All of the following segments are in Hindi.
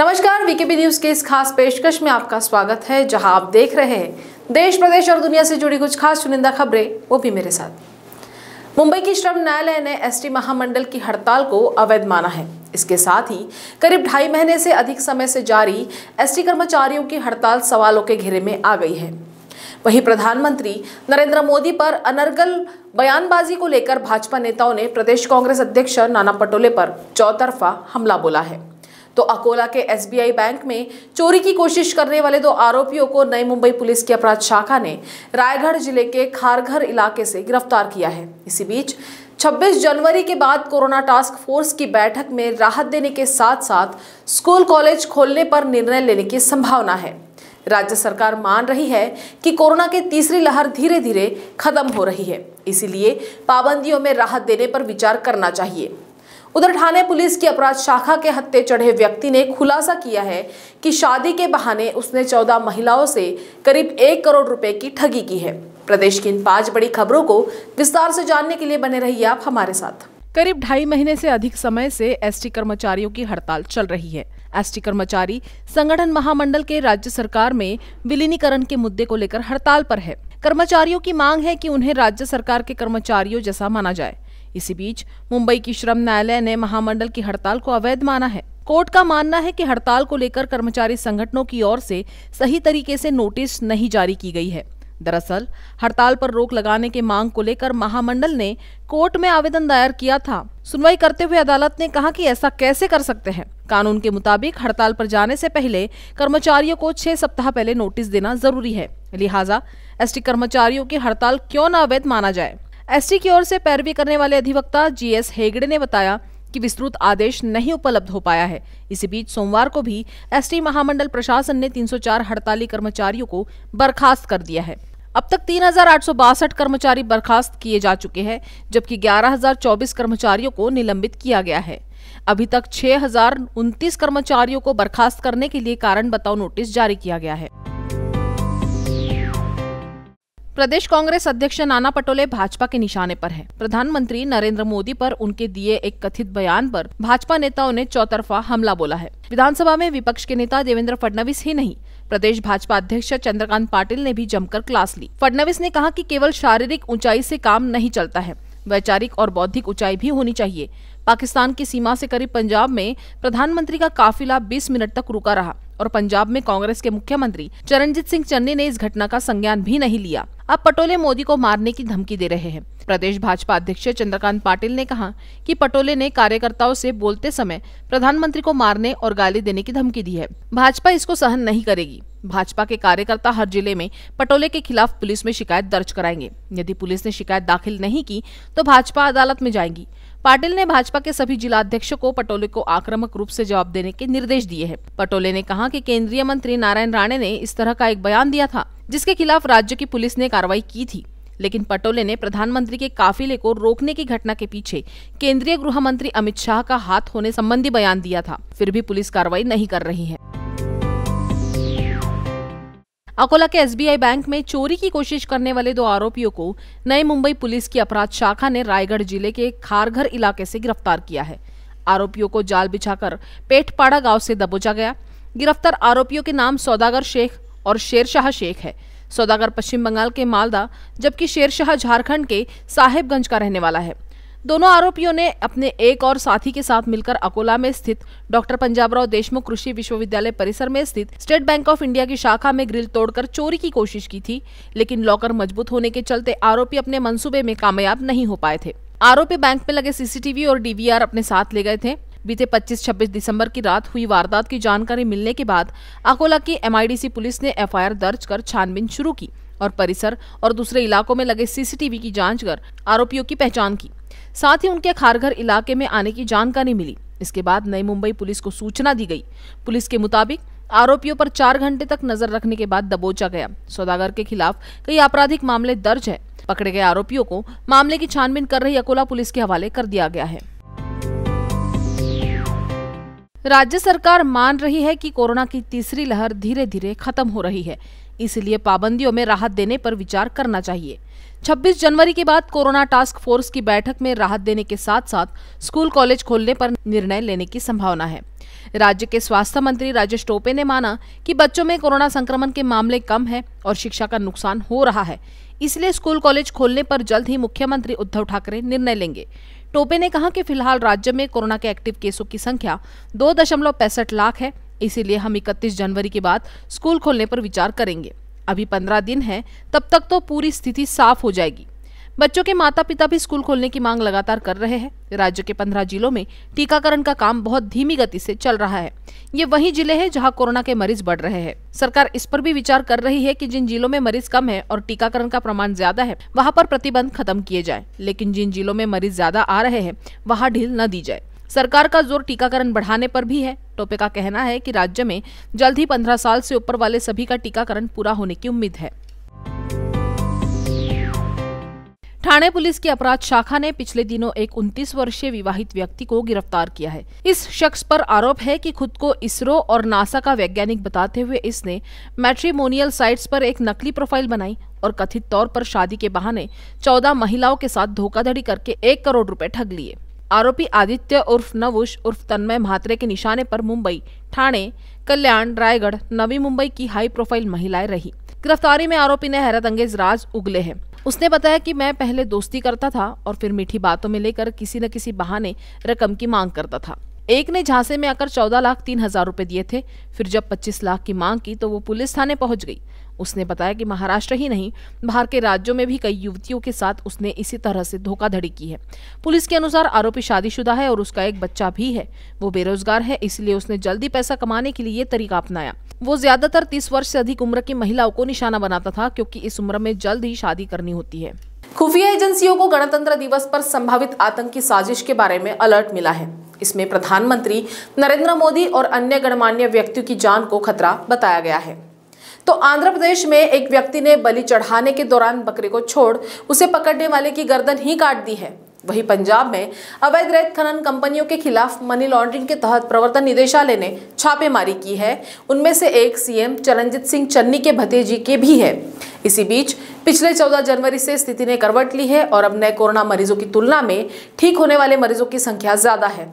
नमस्कार वीकेपी न्यूज के इस खास पेशकश में आपका स्वागत है जहां आप देख रहे हैं देश प्रदेश और दुनिया से जुड़ी कुछ खास चुनिंदा खबरें वो भी मेरे साथ मुंबई की श्रम न्यायालय ने एसटी महामंडल की हड़ताल को अवैध माना है इसके साथ ही करीब ढाई महीने से अधिक समय से जारी एसटी कर्मचारियों की हड़ताल सवालों के घेरे में आ गई है वहीं प्रधानमंत्री नरेंद्र मोदी पर अनर्गल बयानबाजी को लेकर भाजपा नेताओं ने प्रदेश कांग्रेस अध्यक्ष नाना पटोले पर चौतरफा हमला बोला है तो अकोला के एसबीआई बैंक में चोरी की कोशिश करने वाले दो आरोपियों को नई मुंबई पुलिस की अपराध शाखा ने रायगढ़ जिले के खारघर इलाके से गिरफ्तार किया है इसी बीच 26 जनवरी के बाद कोरोना टास्क फोर्स की बैठक में राहत देने के साथ साथ स्कूल कॉलेज खोलने पर निर्णय लेने की संभावना है राज्य सरकार मान रही है कि कोरोना की तीसरी लहर धीरे धीरे खत्म हो रही है इसीलिए पाबंदियों में राहत देने पर विचार करना चाहिए उधर थाने पुलिस की अपराध शाखा के हत्ते चढ़े व्यक्ति ने खुलासा किया है कि शादी के बहाने उसने 14 महिलाओं से करीब एक करोड़ रुपए की ठगी की है प्रदेश की इन पांच बड़ी खबरों को विस्तार से जानने के लिए बने रहिए आप हमारे साथ करीब ढाई महीने से अधिक समय से एसटी कर्मचारियों की हड़ताल चल रही है एसटी कर्मचारी संगठन महामंडल के राज्य सरकार में विलीनीकरण के मुद्दे को लेकर हड़ताल पर है कर्मचारियों की मांग है कि उन्हें राज्य सरकार के कर्मचारियों जैसा माना जाए इसी बीच मुंबई की श्रम न्यायालय ने महामंडल की हड़ताल को अवैध माना है कोर्ट का मानना है कि हड़ताल को लेकर कर्मचारी संगठनों की ओर से सही तरीके से नोटिस नहीं जारी की गई है दरअसल हड़ताल पर रोक लगाने के मांग को लेकर महामंडल ने कोर्ट में आवेदन दायर किया था सुनवाई करते हुए अदालत ने कहा कि ऐसा कैसे कर सकते हैं कानून के मुताबिक हड़ताल पर जाने से पहले कर्मचारियों को छह सप्ताह पहले नोटिस देना जरूरी है लिहाजा एसटी कर्मचारियों की हड़ताल क्यों न अवैध माना जाए एसटी की ओर से पैरवी करने वाले अधिवक्ता जीएस हेगड़े ने बताया कि विस्तृत आदेश नहीं उपलब्ध हो पाया है इसी बीच सोमवार को भी एसटी महामंडल प्रशासन ने 304 हड़ताली कर्मचारियों को बर्खास्त कर दिया है अब तक तीन कर्मचारी बर्खास्त किए जा चुके हैं जबकि ग्यारह कर्मचारियों को निलंबित किया गया है अभी तक छह कर्मचारियों को बर्खास्त करने के लिए कारण बताओ नोटिस जारी किया गया है प्रदेश कांग्रेस अध्यक्ष नाना पटोले भाजपा के निशाने पर हैं। प्रधानमंत्री नरेंद्र मोदी पर उनके दिए एक कथित बयान पर भाजपा नेताओं ने चौतरफा हमला बोला है विधानसभा में विपक्ष के नेता देवेंद्र फडणवीस ही नहीं प्रदेश भाजपा अध्यक्ष चंद्रकांत पाटिल ने भी जमकर क्लास ली फडणवीस ने कहा की केवल शारीरिक ऊंचाई ऐसी काम नहीं चलता है वैचारिक और बौद्धिक ऊंचाई भी होनी चाहिए पाकिस्तान की सीमा से करीब पंजाब में प्रधानमंत्री का काफिला 20 मिनट तक रुका रहा और पंजाब में कांग्रेस के मुख्यमंत्री चरणजीत सिंह चन्नी ने इस घटना का संज्ञान भी नहीं लिया अब पटोले मोदी को मारने की धमकी दे रहे हैं प्रदेश भाजपा अध्यक्ष चंद्रकांत पाटिल ने कहा कि पटोले ने कार्यकर्ताओं से बोलते समय प्रधानमंत्री को मारने और गाली देने की धमकी दी है भाजपा इसको सहन नहीं करेगी भाजपा के कार्यकर्ता हर जिले में पटोले के खिलाफ पुलिस में शिकायत दर्ज कराएंगे यदि पुलिस ने शिकायत दाखिल नहीं की तो भाजपा अदालत में जाएंगी पाटिल ने भाजपा के सभी जिला अध्यक्षों को पटोले को आक्रामक रूप से जवाब देने के निर्देश दिए हैं पटोले ने कहा कि केंद्रीय मंत्री नारायण राणे ने इस तरह का एक बयान दिया था जिसके खिलाफ राज्य की पुलिस ने कार्रवाई की थी लेकिन पटोले ने प्रधानमंत्री के काफिले को रोकने की घटना के पीछे केंद्रीय गृह मंत्री अमित शाह का हाथ होने संबंधी बयान दिया था फिर भी पुलिस कार्रवाई नहीं कर रही है अकोला के एसबीआई बैंक में चोरी की कोशिश करने वाले दो आरोपियों को नई मुंबई पुलिस की अपराध शाखा ने रायगढ़ जिले के खारघर इलाके से गिरफ्तार किया है आरोपियों को जाल बिछाकर पेटपाड़ा गांव से दबोचा गया गिरफ्तार आरोपियों के नाम सौदागर शेख और शेरशाह शेख है सौदागर पश्चिम बंगाल के मालदा जबकि शेरशाह झारखंड के साहेबगंज का रहने वाला है दोनों आरोपियों ने अपने एक और साथी के साथ मिलकर अकोला में स्थित डॉक्टर पंजाबराव देशमुख कृषि विश्वविद्यालय परिसर में स्थित स्टेट बैंक ऑफ इंडिया की शाखा में ग्रिल तोड़कर चोरी की कोशिश की थी लेकिन लॉकर मजबूत होने के चलते आरोपी अपने मंसूबे में कामयाब नहीं हो पाए थे आरोपी बैंक में लगे सीसीटीवी और डीवीआर अपने साथ ले गए थे बीते 25-26 दिसंबर की रात हुई वारदात की जानकारी मिलने के बाद अकोला की एमआईडीसी पुलिस ने एफआईआर दर्ज कर छानबीन शुरू की और परिसर और दूसरे इलाकों में लगे सीसीटीवी की जांच कर आरोपियों की पहचान की साथ ही उनके खारघर इलाके में आने की जानकारी मिली इसके बाद नई मुंबई पुलिस को सूचना दी गई पुलिस के मुताबिक आरोपियों पर चार घंटे तक नजर रखने के बाद दबोचा गया सौदागर के खिलाफ कई आपराधिक मामले दर्ज है पकड़े गए आरोपियों को मामले की छानबीन कर रही अकोला पुलिस के हवाले कर दिया गया है राज्य सरकार मान रही है कि कोरोना की तीसरी लहर धीरे धीरे खत्म हो रही है इसलिए पाबंदियों में राहत देने पर विचार करना चाहिए 26 जनवरी के बाद कोरोना टास्क फोर्स की बैठक में राहत देने के साथ साथ स्कूल कॉलेज खोलने पर निर्णय लेने की संभावना है राज्य के स्वास्थ्य मंत्री राजेश टोपे ने माना कि बच्चों में कोरोना संक्रमण के मामले कम है और शिक्षा का नुकसान हो रहा है इसलिए स्कूल कॉलेज खोलने पर जल्द ही मुख्यमंत्री उद्धव ठाकरे निर्णय लेंगे टोपे ने कहा कि फिलहाल राज्य में कोरोना के एक्टिव केसों की संख्या दो दशमलव पैंसठ लाख है इसीलिए हम इकतीस जनवरी के बाद स्कूल खोलने पर विचार करेंगे अभी पंद्रह दिन है तब तक तो पूरी स्थिति साफ हो जाएगी बच्चों के माता पिता भी स्कूल खोलने की मांग लगातार कर रहे हैं राज्य के पंद्रह जिलों में टीकाकरण का काम बहुत धीमी गति से चल रहा है ये वही जिले हैं जहां कोरोना के मरीज बढ़ रहे हैं सरकार इस पर भी विचार कर रही है कि जिन जिलों में मरीज कम है और टीकाकरण का प्रमाण ज्यादा है वहाँ पर प्रतिबंध खत्म किए जाए लेकिन जिन जिलों में मरीज ज्यादा आ रहे हैं वहाँ ढील न दी जाए सरकार का जोर टीकाकरण बढ़ाने पर भी है टोपे का कहना है कि राज्य में जल्द ही पंद्रह साल से ऊपर वाले सभी का टीकाकरण पूरा होने की उम्मीद है थाने पुलिस की अपराध शाखा ने पिछले दिनों एक 29 वर्षीय विवाहित व्यक्ति को गिरफ्तार किया है इस शख्स पर आरोप है कि खुद को इसरो और नासा का वैज्ञानिक बताते हुए इसने मैट्रीमोनियल साइट्स पर एक नकली प्रोफाइल बनाई और कथित तौर पर शादी के बहाने 14 महिलाओं के साथ धोखाधड़ी करके एक करोड़ रुपए ठग लिए आरोपी आदित्य उर्फ नवुश उर्फ तन्मय महात्रे के निशाने पर मुंबई ठाणे कल्याण रायगढ़ नवी मुंबई की हाई प्रोफाइल महिलाएं रही गिरफ्तारी में आरोपी ने हैरत अंगेज राज उगले हैं उसने बताया कि मैं पहले दोस्ती करता था और फिर मीठी बातों में लेकर किसी न किसी बहाने रकम की मांग करता था एक ने झांसे में आकर चौदह लाख तीन हजार रुपए दिए थे फिर जब पच्चीस लाख की मांग की तो वो पुलिस थाने पहुंच गई उसने बताया कि महाराष्ट्र ही नहीं बाहर के राज्यों में भी कई युवतियों के साथ उसने इसी तरह से धोखाधड़ी की है पुलिस के अनुसार आरोपी शादीशुदा है और उसका एक बच्चा भी है वो बेरोजगार है इसलिए उसने जल्दी पैसा कमाने के लिए ये तरीका अपनाया वो ज्यादातर तीस वर्ष से अधिक उम्र की महिलाओं को निशाना बनाता था क्योंकि इस उम्र में जल्द ही शादी करनी होती है खुफिया एजेंसियों को गणतंत्र दिवस पर संभावित आतंकी साजिश के बारे में अलर्ट मिला है इसमें प्रधानमंत्री नरेंद्र मोदी और अन्य गणमान्य व्यक्तियों की जान को खतरा बताया गया है तो आंध्र प्रदेश में एक व्यक्ति ने बलि चढ़ाने के दौरान बकरे को छोड़ उसे पकड़ने वाले की गर्दन ही काट दी है वहीं पंजाब में अवैध रेत खनन कंपनियों के खिलाफ मनी लॉन्ड्रिंग के तहत प्रवर्तन निदेशालय ने छापेमारी की है उनमें से एक सीएम चरणजीत सिंह चन्नी के भतीजी के भी है इसी बीच पिछले 14 जनवरी से स्थिति ने करवट ली है और अब नए कोरोना मरीजों की तुलना में ठीक होने वाले मरीजों की संख्या ज्यादा है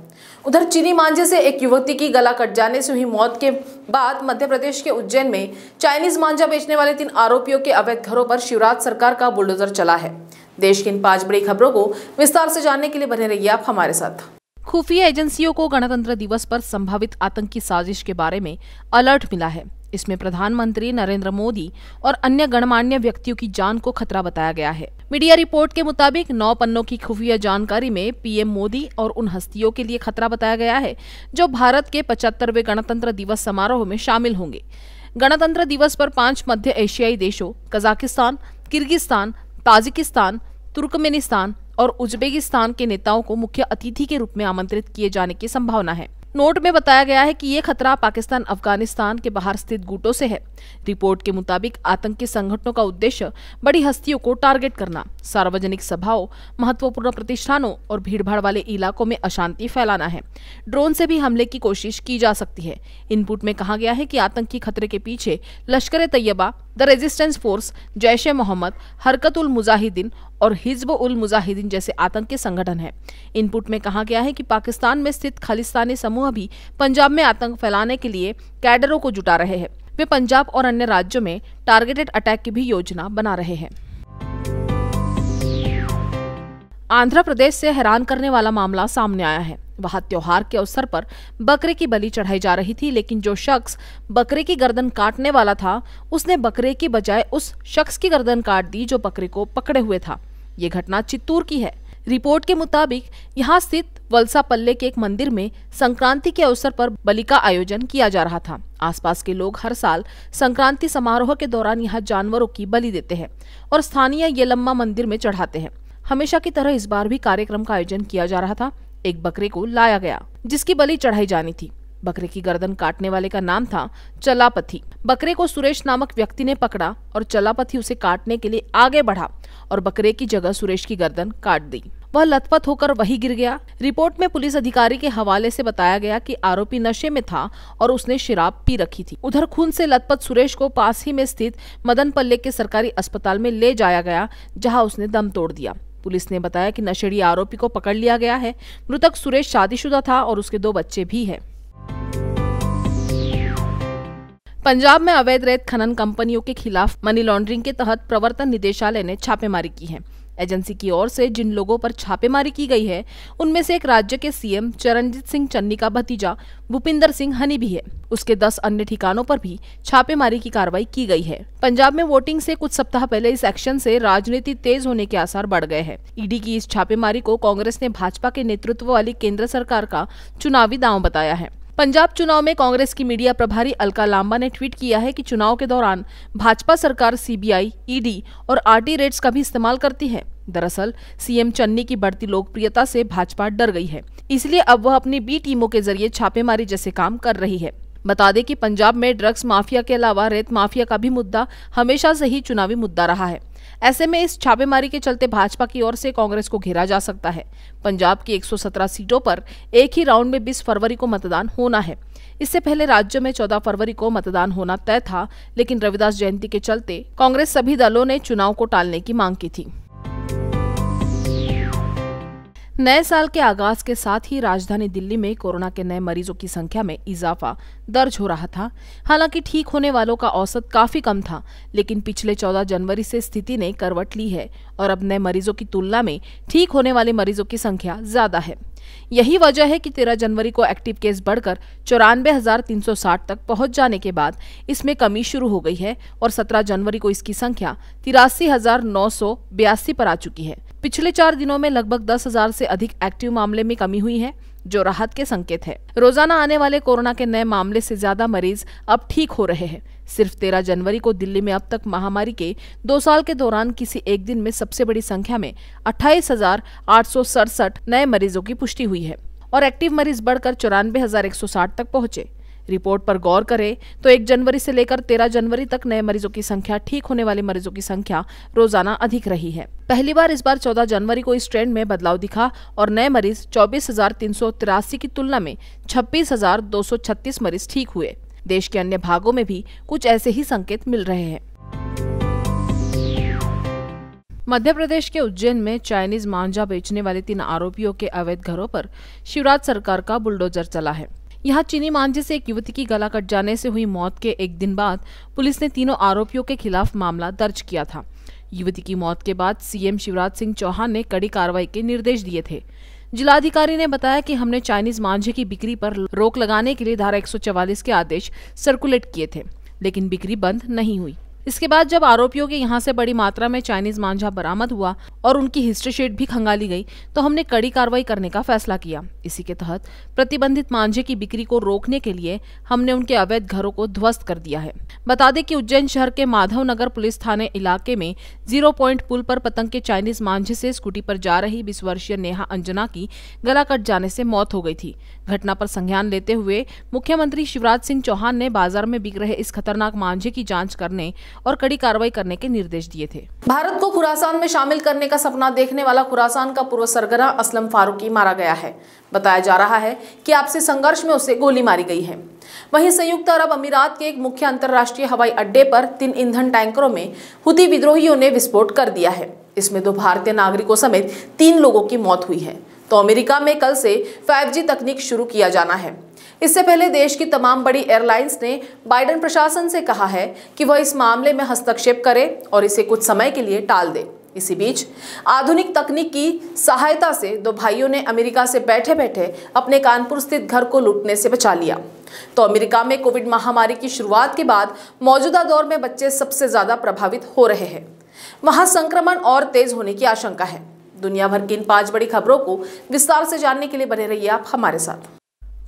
उधर चीनी मांझे से एक युवती की गला कट जाने से हुई मौत के बाद मध्य प्रदेश के उज्जैन में चाइनीज मांझा बेचने वाले तीन आरोपियों के अवैध घरों पर शिवराज सरकार का बुलडोजर चला है देश की इन पांच बड़ी खबरों को विस्तार से जानने के लिए बने रहिए आप हमारे साथ खुफिया एजेंसियों को गणतंत्र दिवस पर संभावित आतंकी साजिश के बारे में अलर्ट मिला है इसमें प्रधानमंत्री नरेंद्र मोदी और अन्य गणमान्य व्यक्तियों की जान को खतरा बताया गया है मीडिया रिपोर्ट के मुताबिक नौ पन्नों की खुफिया जानकारी में पीएम मोदी और उन हस्तियों के लिए खतरा बताया गया है जो भारत के पचहत्तरवे गणतंत्र दिवस समारोह में शामिल होंगे गणतंत्र दिवस पर पांच मध्य एशियाई देशों कजाकिस्तान किर्गिस्तान ताजिकिस्तान तुर्कमेनिस्तान और उज्बेकिस्तान के नेताओं को मुख्य अतिथि के रूप में आमंत्रित किए जाने की संभावना है नोट में बताया गया है कि ये खतरा पाकिस्तान अफगानिस्तान के बाहर स्थित गुटों से है रिपोर्ट के मुताबिक आतंकी संगठनों का उद्देश्य बड़ी हस्तियों को टारगेट करना सार्वजनिक सभाओं महत्वपूर्ण प्रतिष्ठानों और भीड़भाड़ वाले इलाकों में अशांति फैलाना है ड्रोन से भी हमले की कोशिश की जा सकती है इनपुट में कहा गया है कि आतंकी खतरे के पीछे Lashkar Taiba the resistance force Jaish e Mohammed Harkat ul Mujahideen और हिजब उल मुजाहिदीन जैसे आतंकी संगठन हैं इनपुट में कहा गया है कि पाकिस्तान में स्थित खालिस्तानी समूह भी पंजाब में आतंक फैलाने के लिए कैडरों को जुटा रहे हैं वे पंजाब और अन्य राज्यों में टारगेटेड अटैक की भी योजना बना रहे हैं आंध्र प्रदेश से हैरान करने वाला मामला सामने आया है वहां त्योहार के अवसर पर बकरे की बलि चढ़ाई जा रही थी लेकिन जो शख्स बकरे की गर्दन काटने वाला था उसने बकरे की बजाय उस शख्स की गर्दन काट दी जो बकरे को पकड़े हुए था ये घटना चित्तूर की है रिपोर्ट के मुताबिक यहाँ स्थित वलसा पल्ले के एक मंदिर में संक्रांति के अवसर पर बलि का आयोजन किया जा रहा था आसपास के लोग हर साल संक्रांति समारोह के दौरान यहाँ जानवरों की बलि देते हैं और स्थानीय ये मंदिर में चढ़ाते हैं हमेशा की तरह इस बार भी कार्यक्रम का आयोजन किया जा रहा था एक बकरे को लाया गया जिसकी बलि चढ़ाई जानी थी बकरे की गर्दन काटने वाले का नाम था चलापथी बकरे को सुरेश नामक व्यक्ति ने पकड़ा और चलापथी उसे काटने के लिए आगे बढ़ा और बकरे की जगह सुरेश की गर्दन काट दी वह लथपथ होकर वही गिर गया रिपोर्ट में पुलिस अधिकारी के हवाले से बताया गया कि आरोपी नशे में था और उसने शराब पी रखी थी उधर खून से लथपथ सुरेश को पास ही में स्थित मदन पल्ले के सरकारी अस्पताल में ले जाया गया जहां उसने दम तोड़ दिया पुलिस ने बताया कि नशेड़ी आरोपी को पकड़ लिया गया है मृतक सुरेश शादीशुदा था और उसके दो बच्चे भी हैं पंजाब में अवैध रेत खनन कंपनियों के खिलाफ मनी लॉन्ड्रिंग के तहत प्रवर्तन निदेशालय ने छापेमारी की है एजेंसी की ओर से जिन लोगों पर छापेमारी की गई है उनमें से एक राज्य के सीएम चरणजीत सिंह चन्नी का भतीजा भूपिंदर सिंह हनी भी है उसके दस अन्य ठिकानों पर भी छापेमारी की कार्रवाई की गई है पंजाब में वोटिंग से कुछ सप्ताह पहले इस एक्शन से राजनीति तेज होने के आसार बढ़ गए हैं ईडी की इस छापेमारी को कांग्रेस ने भाजपा के नेतृत्व वाली केंद्र सरकार का चुनावी दांव बताया है पंजाब चुनाव में कांग्रेस की मीडिया प्रभारी अलका लांबा ने ट्वीट किया है कि चुनाव के दौरान भाजपा सरकार सीबीआई, ईडी और आरटी रेट्स का भी इस्तेमाल करती है दरअसल सीएम चन्नी की बढ़ती लोकप्रियता से भाजपा डर गई है इसलिए अब वह अपनी बी टीमों के जरिए छापेमारी जैसे काम कर रही है बता दें कि पंजाब में ड्रग्स माफिया के अलावा रेत माफिया का भी मुद्दा हमेशा से ही चुनावी मुद्दा रहा है ऐसे में इस छापेमारी के चलते भाजपा की ओर से कांग्रेस को घेरा जा सकता है पंजाब की 117 सीटों पर एक ही राउंड में 20 फरवरी को मतदान होना है इससे पहले राज्य में 14 फरवरी को मतदान होना तय था लेकिन रविदास जयंती के चलते कांग्रेस सभी दलों ने चुनाव को टालने की मांग की थी नए साल के आगाज के साथ ही राजधानी दिल्ली में कोरोना के नए मरीजों की संख्या में इजाफा दर्ज हो रहा था हालांकि ठीक होने वालों का औसत काफी कम था लेकिन पिछले 14 जनवरी से स्थिति ने करवट ली है और अब नए मरीजों की तुलना में ठीक होने वाले मरीजों की संख्या ज्यादा है यही वजह है कि 13 जनवरी को एक्टिव केस बढ़कर चौरानबे तक पहुंच जाने के बाद इसमें कमी शुरू हो गई है और 17 जनवरी को इसकी संख्या तिरासी पर आ चुकी है पिछले चार दिनों में लगभग दस हजार से अधिक एक्टिव मामले में कमी हुई है जो राहत के संकेत है रोजाना आने वाले कोरोना के नए मामले से ज्यादा मरीज अब ठीक हो रहे हैं सिर्फ तेरह जनवरी को दिल्ली में अब तक महामारी के दो साल के दौरान किसी एक दिन में सबसे बड़ी संख्या में अट्ठाईस नए मरीजों की पुष्टि हुई है और एक्टिव मरीज बढ़कर चौरानवे तक पहुंचे रिपोर्ट पर गौर करें तो एक जनवरी से लेकर तेरह जनवरी तक नए मरीजों की संख्या ठीक होने वाले मरीजों की संख्या रोजाना अधिक रही है पहली बार इस बार 14 जनवरी को इस ट्रेंड में बदलाव दिखा और नए मरीज चौबीस की तुलना में छब्बीस मरीज ठीक हुए देश के अन्य भागों में भी कुछ ऐसे ही संकेत मिल रहे हैं मध्य प्रदेश के उज्जैन में चाइनीज मांझा बेचने वाले तीन आरोपियों के अवैध घरों पर शिवराज सरकार का बुलडोजर चला है यहाँ चीनी मांझे से एक युवती की गला कट जाने से हुई मौत के एक दिन बाद पुलिस ने तीनों आरोपियों के खिलाफ मामला दर्ज किया था युवती की मौत के बाद सीएम शिवराज सिंह चौहान ने कड़ी कार्रवाई के निर्देश दिए थे जिलाधिकारी ने बताया कि हमने चाइनीज मांझे की बिक्री पर रोक लगाने के लिए धारा 144 के आदेश सर्कुलेट किए थे लेकिन बिक्री बंद नहीं हुई इसके बाद जब आरोपियों के यहाँ से बड़ी मात्रा में चाइनीज मांझा बरामद हुआ और उनकी हिस्ट्री शीट भी खंगाली गई तो हमने कड़ी कार्रवाई करने का फैसला किया इसी के तहत प्रतिबंधित मांझे की बिक्री को रोकने के लिए हमने उनके अवैध घरों को ध्वस्त कर दिया है बता दें कि उज्जैन शहर के माधव नगर पुलिस थाने इलाके में जीरो पॉइंट पुल पर पतंग के चाइनीज मांझे से स्कूटी पर जा रही बीस वर्षीय नेहा अंजना की गला कट जाने से मौत हो गई थी घटना पर संज्ञान लेते हुए मुख्यमंत्री शिवराज सिंह चौहान ने बाजार में बिक रहे इस खतरनाक मांझे की जांच करने और कड़ी कार्रवाई करने के निर्देश दिए थे भारत को खुरासान में शामिल करने का सपना देखने वाला खुरासान का पूर्व सरगना असलम फारूकी मारा गया है बताया जा रहा है कि आपसी संघर्ष में उसे गोली मारी गई है वहीं संयुक्त अरब अमीरात के एक मुख्य अंतर्राष्ट्रीय हवाई अड्डे पर तीन ईंधन टैंकरों में हुती विद्रोहियों ने विस्फोट कर दिया है इसमें दो भारतीय नागरिकों समेत तीन लोगों की मौत हुई है तो अमेरिका में कल से 5G तकनीक शुरू किया जाना है इससे पहले देश की तमाम बड़ी एयरलाइंस ने बाइडन प्रशासन से कहा है कि वह इस मामले में हस्तक्षेप करे और इसे कुछ समय के लिए टाल दे इसी बीच आधुनिक तकनीक की सहायता से दो भाइयों ने अमेरिका से बैठे बैठे अपने कानपुर स्थित घर को लूटने से बचा लिया तो अमेरिका में कोविड महामारी की शुरुआत के बाद मौजूदा दौर में बच्चे सबसे ज़्यादा प्रभावित हो रहे हैं वहाँ संक्रमण और तेज होने की आशंका है दुनिया भर की इन पांच बड़ी खबरों को विस्तार से जानने के लिए बने रहिए आप हमारे साथ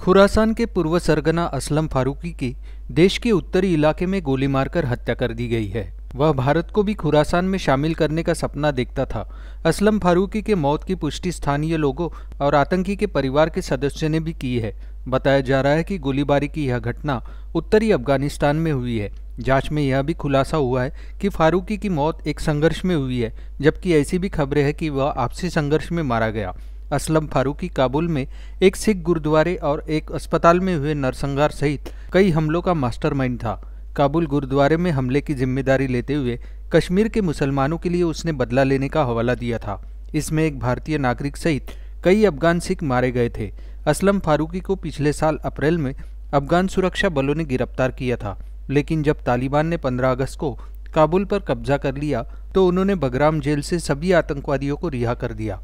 खुरासान के पूर्व सरगना असलम फारूकी की देश के उत्तरी इलाके में गोली मारकर हत्या कर दी गई है वह भारत को भी खुरासान में शामिल करने का सपना देखता था असलम फारूकी के मौत की पुष्टि स्थानीय लोगों और आतंकी के परिवार के सदस्य ने भी की है बताया जा रहा है कि गोलीबारी की यह घटना उत्तरी अफगानिस्तान में हुई है जांच में यह भी खुलासा हुआ है कि फारूकी की मौत एक संघर्ष में हुई है जबकि ऐसी भी खबरें हैं कि वह आपसी संघर्ष में मारा गया असलम फारूकी काबुल में एक सिख गुरुद्वारे और एक अस्पताल में हुए नरसंहार सहित कई हमलों का मास्टरमाइंड था काबुल गुरुद्वारे में हमले की जिम्मेदारी लेते हुए कश्मीर के मुसलमानों के लिए उसने बदला लेने का हवाला दिया था इसमें एक भारतीय नागरिक सहित कई अफगान सिख मारे गए थे असलम फारूकी को पिछले साल अप्रैल में अफगान सुरक्षा बलों ने गिरफ्तार किया था लेकिन जब तालिबान ने 15 अगस्त को काबुल पर कब्जा कर लिया तो उन्होंने बगराम जेल से सभी आतंकवादियों को रिहा कर दिया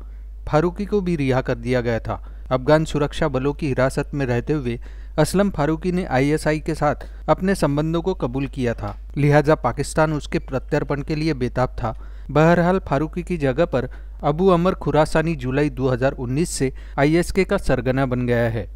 फारूकी को भी रिहा कर दिया गया था अफगान सुरक्षा बलों की हिरासत में रहते हुए असलम फारूकी ने आईएसआई के साथ अपने संबंधों को कबूल किया था लिहाजा पाकिस्तान उसके प्रत्यर्पण के लिए बेताब था बहरहाल फारूकी की जगह पर अबू अमर खुरासानी जुलाई 2019 से आईएसके का सरगना बन गया है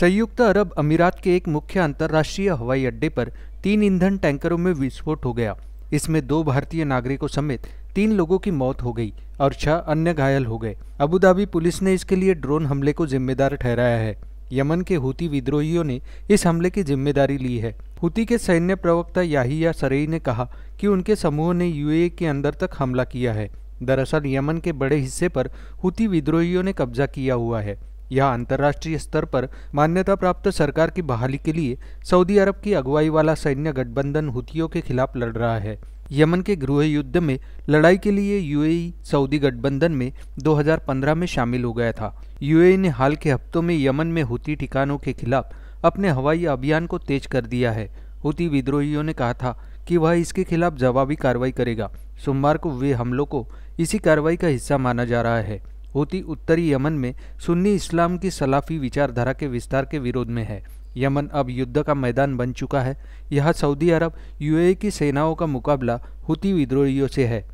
संयुक्त अरब अमीरात के एक मुख्य अंतर्राष्ट्रीय हवाई अड्डे पर तीन ईंधन टैंकरों में विस्फोट हो गया इसमें दो भारतीय नागरिकों समेत तीन लोगों की मौत हो गई और छह अन्य घायल हो गए अबूधाबी पुलिस ने इसके लिए ड्रोन हमले को जिम्मेदार ठहराया है यमन के हुती विद्रोहियों ने इस हमले की जिम्मेदारी ली है हूती के सैन्य प्रवक्ता याहिया सरई ने कहा कि उनके समूह ने यूएई के अंदर तक हमला किया है दरअसल यमन के बड़े हिस्से पर हूती विद्रोहियों ने कब्जा किया हुआ है यह अंतर्राष्ट्रीय स्तर पर मान्यता प्राप्त सरकार की बहाली के लिए सऊदी अरब की अगुवाई वाला सैन्य गठबंधन हुतियों के खिलाफ लड़ रहा है यमन के गृह युद्ध में लड़ाई के लिए यूएई सऊदी गठबंधन में 2015 में शामिल हो गया था यूएई ने हाल के हफ्तों में यमन में हुती ठिकानों के खिलाफ अपने हवाई अभियान को तेज कर दिया है हुती विद्रोहियों ने कहा था कि वह इसके खिलाफ जवाबी कार्रवाई करेगा सोमवार को वे हमलों को इसी कार्रवाई का हिस्सा माना जा रहा है हुती उत्तरी यमन में सुन्नी इस्लाम की सलाफी विचारधारा के विस्तार के विरोध में है यमन अब युद्ध का मैदान बन चुका है यह सऊदी अरब यूएई की सेनाओं का मुकाबला हुती विद्रोहियों से है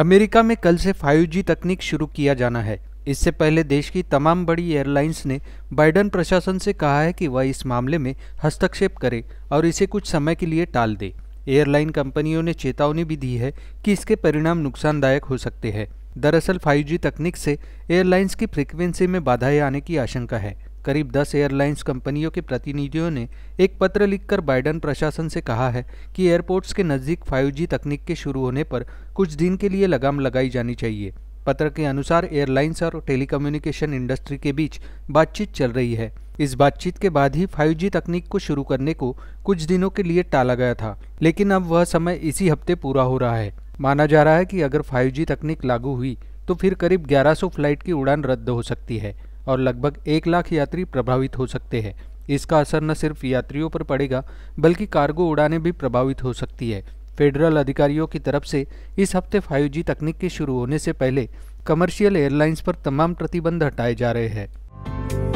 अमेरिका में कल से 5G तकनीक शुरू किया जाना है इससे पहले देश की तमाम बड़ी एयरलाइंस ने बाइडन प्रशासन से कहा है कि वह इस मामले में हस्तक्षेप करे और इसे कुछ समय के लिए टाल दे एयरलाइन कंपनियों ने चेतावनी भी दी है कि इसके परिणाम नुकसानदायक हो सकते हैं दरअसल 5G तकनीक से एयरलाइंस की फ्रीक्वेंसी में बाधाएं आने की आशंका है करीब 10 एयरलाइंस कंपनियों के प्रतिनिधियों ने एक पत्र लिखकर बाइडन प्रशासन से कहा है कि एयरपोर्ट्स के नज़दीक 5G तकनीक के शुरू होने पर कुछ दिन के लिए लगाम लगाई जानी चाहिए पत्र के अनुसार एयरलाइंस और टेलीकम्युनिकेशन इंडस्ट्री के बीच बातचीत चल रही है इस बातचीत के बाद ही 5G तकनीक को शुरू करने को कुछ दिनों के लिए टाला गया था लेकिन अब वह समय इसी हफ्ते पूरा हो रहा है माना जा रहा है कि अगर 5G तकनीक लागू हुई तो फिर करीब 1100 फ्लाइट की उड़ान रद्द हो सकती है और लगभग एक लाख यात्री प्रभावित हो सकते हैं इसका असर न सिर्फ यात्रियों पर पड़ेगा बल्कि कार्गो उड़ानें भी प्रभावित हो सकती है फेडरल अधिकारियों की तरफ से इस हफ्ते 5G तकनीक के शुरू होने से पहले कमर्शियल एयरलाइंस पर तमाम प्रतिबंध हटाए जा रहे हैं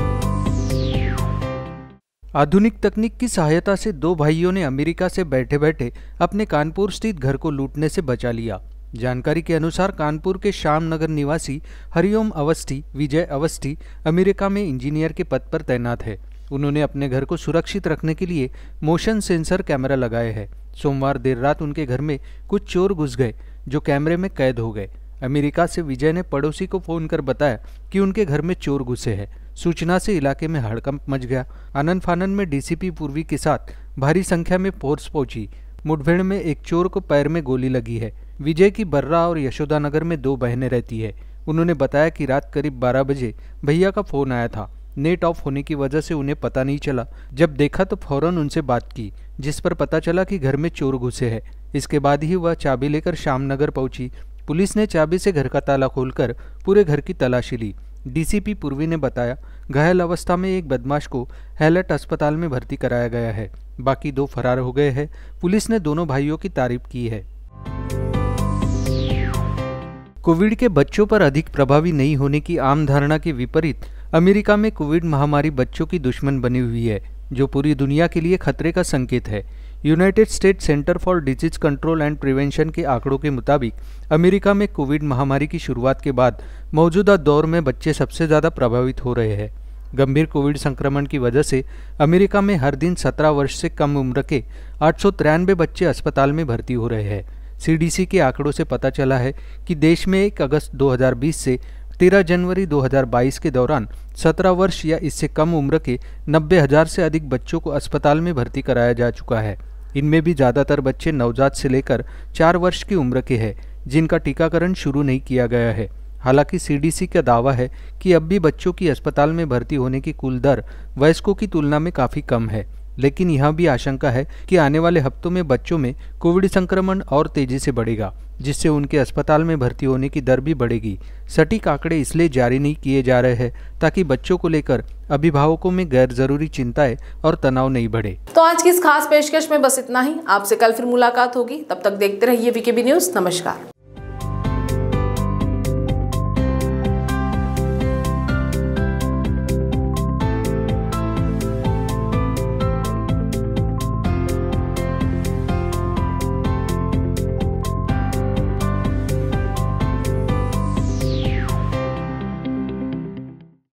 आधुनिक तकनीक की सहायता से दो भाइयों ने अमेरिका से बैठे बैठे अपने कानपुर स्थित घर को लूटने से बचा लिया जानकारी के अनुसार कानपुर के श्याम नगर निवासी हरिओम अवस्थी विजय अवस्थी अमेरिका में इंजीनियर के पद पर तैनात है उन्होंने अपने घर को सुरक्षित रखने के लिए मोशन सेंसर कैमरा लगाए हैं सोमवार देर रात उनके घर में कुछ चोर घुस गए जो कैमरे में कैद हो गए अमेरिका से विजय ने पड़ोसी को फोन कर बताया कि उनके घर में चोर घुसे हैं सूचना से इलाके में हड़कंप मच गया आनंद फानन में डीसीपी पूर्वी के साथ भारी संख्या में फोर्स पहुंची मुठभेड़ में एक चोर को पैर में गोली लगी है विजय की बर्रा और यशोदानगर में दो बहनें रहती है उन्होंने बताया कि रात करीब बारह बजे भैया का फोन आया था नेट ऑफ होने की वजह से उन्हें पता नहीं चला जब देखा तो फौरन उनसे बात की जिस पर पता चला कि घर में चोर घुसे है इसके बाद ही वह चाबी लेकर श्यामनगर पहुंची पुलिस ने चाबी से घर का ताला खोलकर पूरे घर की तलाशी ली डीसीपी पूर्वी ने बताया घायल अवस्था में एक बदमाश को हैलट अस्पताल में भर्ती कराया गया है बाकी दो फरार हो गए हैं पुलिस ने दोनों भाइयों की तारीफ की है कोविड के बच्चों पर अधिक प्रभावी नहीं होने की आम धारणा के विपरीत अमेरिका में कोविड महामारी बच्चों की दुश्मन बनी हुई है जो पूरी दुनिया के लिए खतरे का संकेत है United State Center for Disease Control and Prevention के आंकड़ों के मुताबिक अमेरिका में कोविड महामारी की शुरुआत के बाद मौजूदा दौर में बच्चे सबसे ज़्यादा प्रभावित हो रहे हैं गंभीर कोविड संक्रमण की वजह से अमेरिका में हर दिन 17 वर्ष से कम उम्र के आठ बच्चे अस्पताल में भर्ती हो रहे हैं सीडीसी के आंकड़ों से पता चला है कि देश में 1 अगस्त 2020 से 13 जनवरी 2022 के दौरान 17 वर्ष या इससे कम उम्र के नब्बे हज़ार से अधिक बच्चों को अस्पताल में भर्ती कराया जा चुका है इनमें भी ज़्यादातर बच्चे नवजात से लेकर चार वर्ष की उम्र के हैं जिनका टीकाकरण शुरू नहीं किया गया है हालांकि सीडीसी का दावा है कि अब भी बच्चों की अस्पताल में भर्ती होने की कुल दर वयस्कों की तुलना में काफ़ी कम है लेकिन यह भी आशंका है कि आने वाले हफ्तों में बच्चों में कोविड संक्रमण और तेजी से बढ़ेगा जिससे उनके अस्पताल में भर्ती होने की दर भी बढ़ेगी सटीक आंकड़े इसलिए जारी नहीं किए जा रहे हैं ताकि बच्चों को लेकर अभिभावकों में गैर जरूरी चिंताएं और तनाव नहीं बढ़े तो आज की इस खास पेशकश में बस इतना ही आपसे कल फिर मुलाकात होगी तब तक देखते रहिए वीकेबी न्यूज नमस्कार